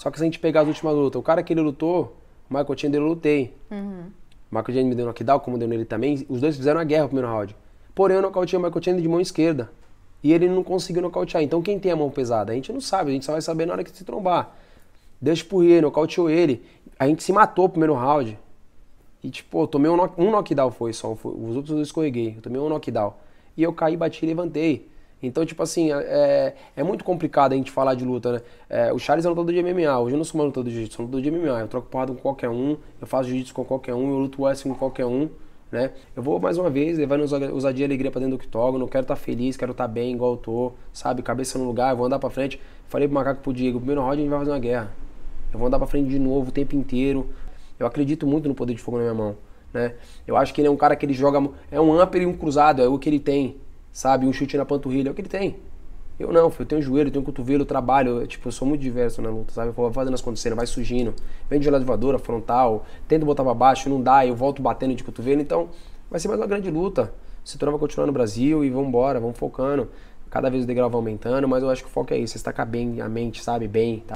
Só que se a gente pegar as últimas lutas, o cara que ele lutou, o Michael Chandler, eu lutei. Uhum. O Michael Chandler me deu knockdown, como deu nele também. Os dois fizeram a guerra no primeiro round. Porém, eu nocauteei o Michael Chandler de mão esquerda. E ele não conseguiu nocautear. Então, quem tem a mão pesada? A gente não sabe, a gente só vai saber na hora que se trombar. Deixa por ele, nocauteou ele. A gente se matou no primeiro round. E, tipo, eu tomei um, knock, um knockdown, foi só. Foi, os outros eu escorreguei. Eu tomei um knockdown. E eu caí, bati e levantei. Então, tipo assim, é, é, é muito complicado a gente falar de luta, né? É, o Charles é lutador de MMA, hoje eu não sou mais lutador de jiu-jitsu, sou lutador de MMA. Eu troco porrada com qualquer um, eu faço jiu-jitsu com qualquer um, eu luto wrestling com qualquer um, né? Eu vou mais uma vez levando ousadia e alegria pra dentro do octógono, quero estar tá feliz, quero estar tá bem igual eu tô, sabe? Cabeça no lugar, eu vou andar pra frente. Falei pro macaco pro Diego, primeiro round a gente vai fazer uma guerra. Eu vou andar pra frente de novo o tempo inteiro. Eu acredito muito no poder de fogo na minha mão, né? Eu acho que ele é um cara que ele joga... É um upper e um cruzado, é o que ele tem, sabe? Um chute na panturrilha, é o que ele tem. Eu não, eu tenho joelho, eu tenho cotovelo, eu trabalho, eu, tipo, eu sou muito diverso na luta, sabe? Eu vou fazendo as condições, vai surgindo, vem de elevadora, frontal, tento botar pra baixo, não dá, eu volto batendo de cotovelo, então vai ser mais uma grande luta. se torna vai continuar no Brasil e vamos embora, vamos focando. Cada vez o degrau vai aumentando, mas eu acho que o foco é isso, é estacar bem a mente, sabe? Bem, tá?